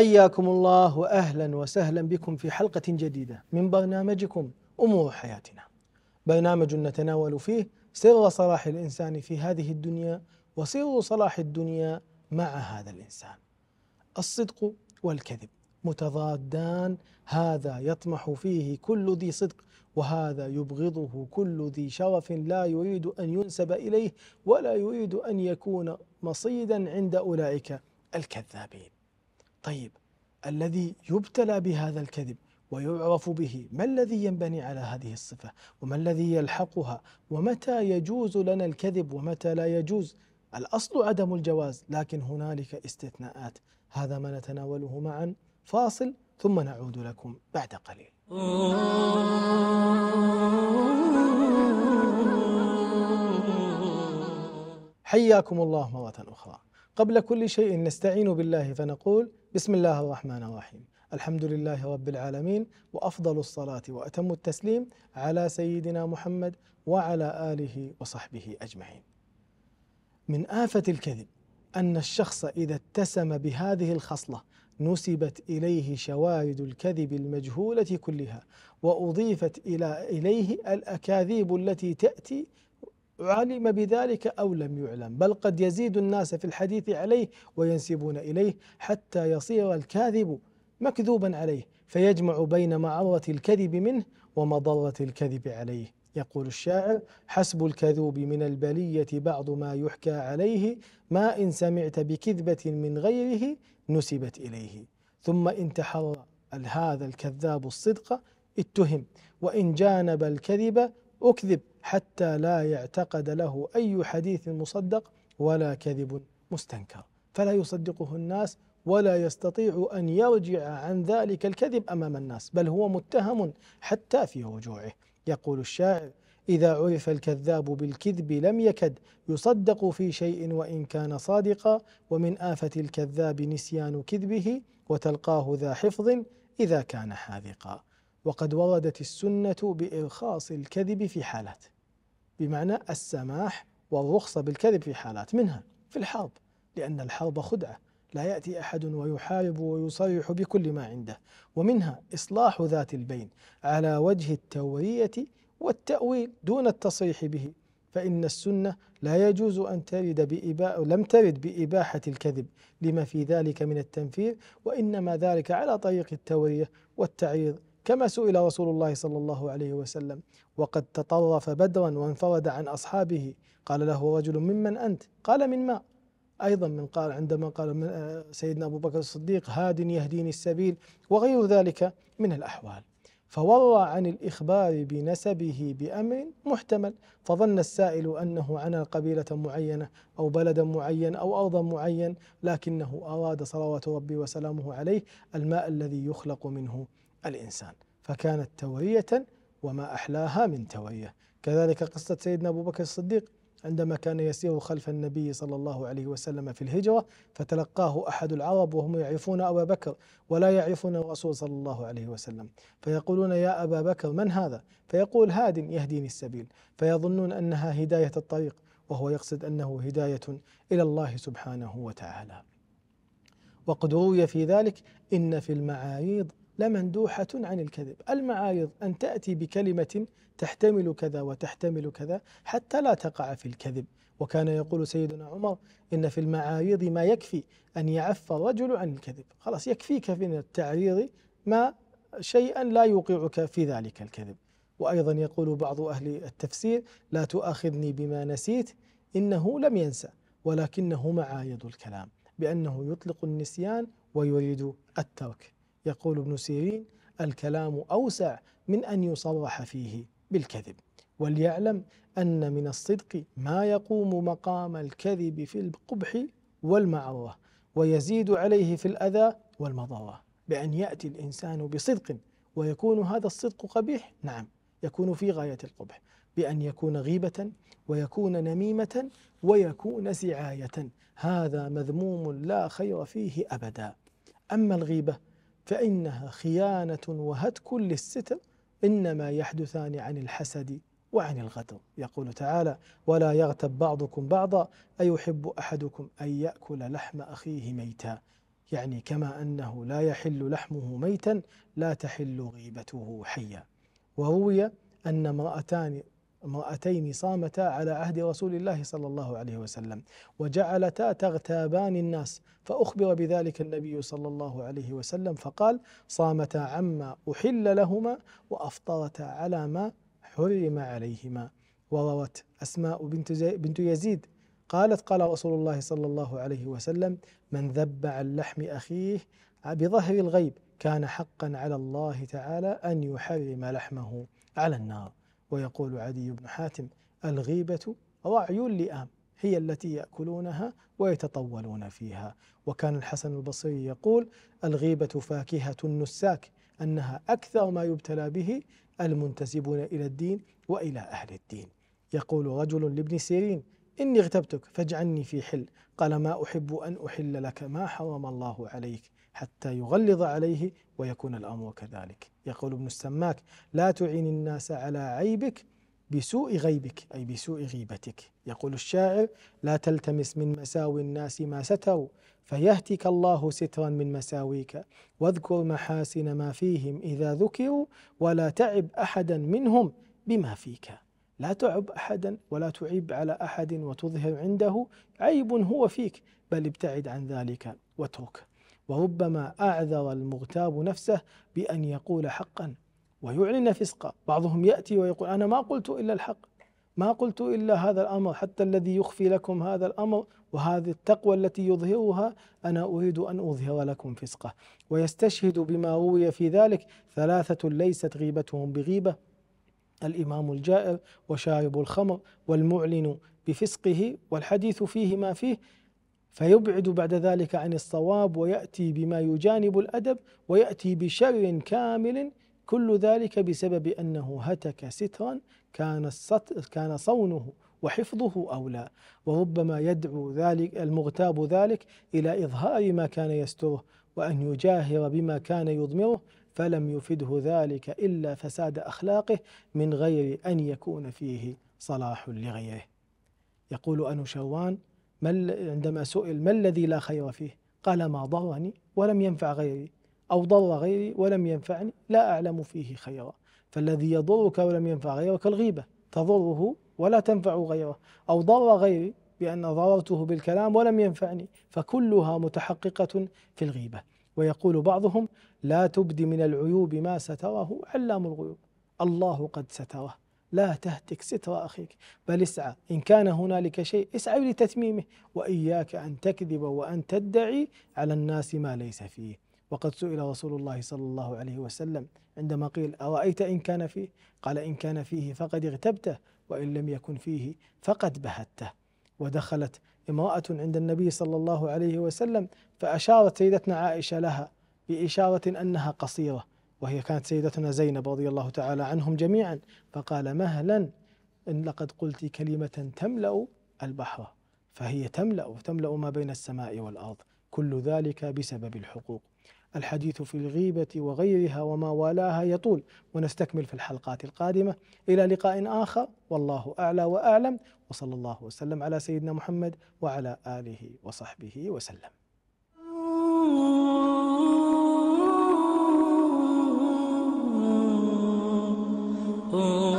حياكم الله واهلا وسهلا بكم في حلقه جديده من برنامجكم امور حياتنا. برنامج نتناول فيه سر صلاح الانسان في هذه الدنيا وسر صلاح الدنيا مع هذا الانسان. الصدق والكذب متضادان هذا يطمح فيه كل ذي صدق وهذا يبغضه كل ذي شرف لا يريد ان ينسب اليه ولا يريد ان يكون مصيدا عند اولئك الكذابين. طيب الذي يبتلى بهذا الكذب ويعرف به ما الذي ينبني على هذه الصفة وما الذي يلحقها ومتى يجوز لنا الكذب ومتى لا يجوز الأصل عدم الجواز لكن هنالك استثناءات هذا ما نتناوله معا فاصل ثم نعود لكم بعد قليل حياكم الله مرة أخرى قبل كل شيء نستعين بالله فنقول بسم الله الرحمن الرحيم الحمد لله رب العالمين وافضل الصلاه واتم التسليم على سيدنا محمد وعلى اله وصحبه اجمعين. من افه الكذب ان الشخص اذا اتسم بهذه الخصله نسبت اليه شوارد الكذب المجهوله كلها واضيفت الى اليه الاكاذيب التي تاتي علم بذلك أو لم يعلم بل قد يزيد الناس في الحديث عليه وينسبون إليه حتى يصير الكاذب مكذوبا عليه فيجمع بين معرة الكذب منه ومضرة الكذب عليه يقول الشاعر حسب الكذوب من البلية بعض ما يحكى عليه ما إن سمعت بكذبة من غيره نسبت إليه ثم إن تحرى هذا الكذاب الصدق اتهم وإن جانب الكذب أكذب حتى لا يعتقد له أي حديث مصدق ولا كذب مستنكر فلا يصدقه الناس ولا يستطيع أن يرجع عن ذلك الكذب أمام الناس بل هو متهم حتى في رجوعه يقول الشاعر إذا عرف الكذاب بالكذب لم يكد يصدق في شيء وإن كان صادقا ومن آفة الكذاب نسيان كذبه وتلقاه ذا حفظ إذا كان حاذقا وقد وردت السنة بإرخاص الكذب في حالات بمعنى السماح والرخصة بالكذب في حالات منها في الحرب لأن الحرب خدعة لا يأتي أحد ويحارب ويصرح بكل ما عنده ومنها إصلاح ذات البين على وجه التورية والتأويل دون التصريح به فإن السنة لا يجوز أن ترد بإبا لم ترد بإباحة الكذب لما في ذلك من التنفير وإنما ذلك على طريق التورية والتعريض كما سئل رسول الله صلى الله عليه وسلم وقد تطرف بدرا وانفرد عن اصحابه قال له رجل ممن انت؟ قال من ماء ايضا من قال عندما قال من آه، سيدنا ابو بكر الصديق هاد يهديني السبيل وغير ذلك من الاحوال فورى عن الإخبار بنسبه بأمر محتمل فظن السائل أنه عنا قبيلة معينة أو بلدا معين أو أرضا معين لكنه أراد صلوات ربي وسلامه عليه الماء الذي يخلق منه الإنسان فكانت توية وما أحلاها من توية كذلك قصة سيدنا أبو بكر الصديق عندما كان يسير خلف النبي صلى الله عليه وسلم في الهجرة فتلقاه أحد العرب وهم يعرفون أبا بكر ولا يعرفون الرسول صلى الله عليه وسلم فيقولون يا أبا بكر من هذا؟ فيقول هاد يهديني السبيل فيظنون أنها هداية الطريق وهو يقصد أنه هداية إلى الله سبحانه وتعالى وقد روي في ذلك إن في المعاريض لمندوحة عن الكذب المعايض أن تأتي بكلمة تحتمل كذا وتحتمل كذا حتى لا تقع في الكذب وكان يقول سيدنا عمر إن في المعايض ما يكفي أن يعف الرجل عن الكذب خلاص يكفيك من التعريض ما شيئا لا يوقعك في ذلك الكذب وأيضا يقول بعض أهل التفسير لا تؤاخذني بما نسيت إنه لم ينسى ولكنه معايض الكلام بأنه يطلق النسيان ويريد الترك يقول ابن سيرين الكلام أوسع من أن يصرح فيه بالكذب وليعلم أن من الصدق ما يقوم مقام الكذب في القبح والمعرة ويزيد عليه في الأذى والمضرة بأن يأتي الإنسان بصدق ويكون هذا الصدق قبيح نعم يكون في غاية القبح بأن يكون غيبة ويكون نميمة ويكون سعاية هذا مذموم لا خير فيه أبدا أما الغيبة فإنها خيانة وهتك للستم إنما يحدثان عن الحسد وعن الغدر يقول تعالى ولا يغتب بعضكم بعضا أيحب أحدكم أن يأكل لحم أخيه ميتا يعني كما أنه لا يحل لحمه ميتا لا تحل غيبته حيا وروي أن امرأتان امرأتين صامتا على عهد رسول الله صلى الله عليه وسلم وجعلتا تغتابان الناس فأخبر بذلك النبي صلى الله عليه وسلم فقال صامتا عما أحل لهما وأفطرتا على ما حرم عليهما وروت أسماء بنت, بنت يزيد قالت قال رسول الله صلى الله عليه وسلم من ذب عن لحم أخيه بظهر الغيب كان حقا على الله تعالى أن يحرم لحمه على النار ويقول عدي بن حاتم الغيبة رعي اللئام هي التي يأكلونها ويتطولون فيها وكان الحسن البصري يقول الغيبة فاكهة النساك أنها أكثر ما يبتلى به المنتسبون إلى الدين وإلى أهل الدين يقول رجل لابن سيرين إني اغتبتك فاجعلني في حل قال ما أحب أن أحل لك ما حرم الله عليك حتى يغلظ عليه ويكون الأمر كذلك يقول ابن السماك لا تعين الناس على عيبك بسوء غيبك أي بسوء غيبتك يقول الشاعر لا تلتمس من مساوي الناس ما ستروا فيهتك الله سترا من مساويك واذكر محاسن ما فيهم إذا ذكروا ولا تعب أحدا منهم بما فيك لا تعب أحدا ولا تعيب على أحد وتظهر عنده عيب هو فيك بل ابتعد عن ذلك واترك وربما أعذر المغتاب نفسه بأن يقول حقا ويعلن فسقا بعضهم يأتي ويقول أنا ما قلت إلا الحق ما قلت إلا هذا الأمر حتى الذي يخفي لكم هذا الأمر وهذه التقوى التي يظهرها أنا أريد أن أظهر لكم فسقه ويستشهد بما روي في ذلك ثلاثة ليست غيبتهم بغيبة الإمام الجائر وشارب الخمر والمعلن بفسقه والحديث فيه ما فيه فيبعد بعد ذلك عن الصواب ويأتي بما يجانب الأدب ويأتي بشر كامل كل ذلك بسبب أنه هتك سترا كان, كان صونه وحفظه أولى وربما يدعو ذلك المغتاب ذلك إلى إظهار ما كان يستره وأن يجاهر بما كان يضمره فلم يفده ذلك إلا فساد أخلاقه من غير أن يكون فيه صلاح لغيره يقول أنو شوان عندما سئل ما الذي لا خير فيه قال ما ضرني ولم ينفع غيري أو ضر غيري ولم ينفعني لا أعلم فيه خيرا فالذي يضرك ولم ينفع غيرك الغيبة تضره ولا تنفع غيره أو ضر غيري بأن ضررته بالكلام ولم ينفعني فكلها متحققة في الغيبة ويقول بعضهم لا تبدي من العيوب ما ستره علام الغيوب الله قد ستره لا تهتك ستر أخيك بل اسعى إن كان هنالك شيء اسعى لتتميمه وإياك أن تكذب وأن تدعي على الناس ما ليس فيه وقد سئل رسول الله صلى الله عليه وسلم عندما قيل أرأيت إن كان فيه قال إن كان فيه فقد اغتبته وإن لم يكن فيه فقد بهته ودخلت امرأة عند النبي صلى الله عليه وسلم فأشارت سيدتنا عائشة لها بإشارة أنها قصيرة وهي كانت سيدتنا زينب رضي الله تعالى عنهم جميعا فقال مهلا إن لقد قلت كلمة تملأ البحر فهي تملأ تملأ ما بين السماء والأرض كل ذلك بسبب الحقوق الحديث في الغيبة وغيرها وما والاها يطول ونستكمل في الحلقات القادمة إلى لقاء آخر والله أعلى وأعلم وصلى الله وسلم على سيدنا محمد وعلى آله وصحبه وسلم Oh